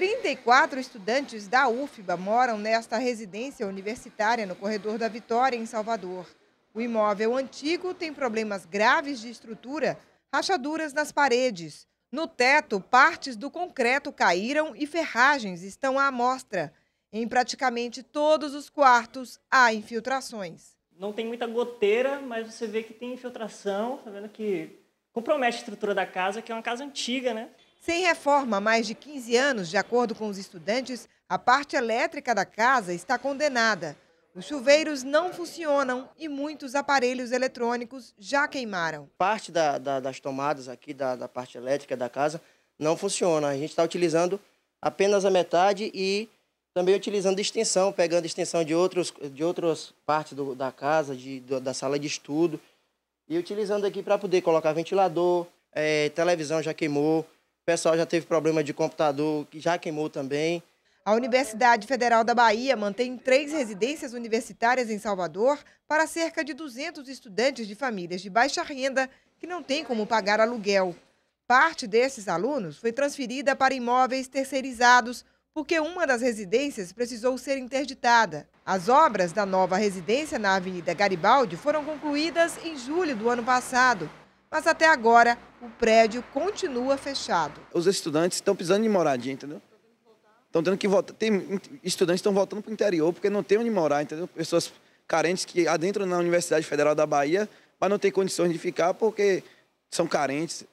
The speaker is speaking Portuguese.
34 estudantes da UFBA moram nesta residência universitária no corredor da Vitória, em Salvador. O imóvel antigo tem problemas graves de estrutura, rachaduras nas paredes. No teto, partes do concreto caíram e ferragens estão à mostra. Em praticamente todos os quartos há infiltrações. Não tem muita goteira, mas você vê que tem infiltração, tá vendo que compromete a estrutura da casa, que é uma casa antiga, né? Sem reforma há mais de 15 anos, de acordo com os estudantes, a parte elétrica da casa está condenada. Os chuveiros não funcionam e muitos aparelhos eletrônicos já queimaram. Parte da, da, das tomadas aqui, da, da parte elétrica da casa, não funciona. A gente está utilizando apenas a metade e também utilizando extensão, pegando extensão de, outros, de outras partes do, da casa, de, da sala de estudo, e utilizando aqui para poder colocar ventilador, é, televisão já queimou, pessoal já teve problema de computador, que já queimou também. A Universidade Federal da Bahia mantém três residências universitárias em Salvador para cerca de 200 estudantes de famílias de baixa renda que não têm como pagar aluguel. Parte desses alunos foi transferida para imóveis terceirizados, porque uma das residências precisou ser interditada. As obras da nova residência na Avenida Garibaldi foram concluídas em julho do ano passado mas até agora o prédio continua fechado. Os estudantes estão precisando de moradia, entendeu? Estão tendo que voltar. Tem estudantes estão voltando para o interior porque não tem onde morar, entendeu? Pessoas carentes que adentram na Universidade Federal da Bahia, mas não têm condições de ficar porque são carentes.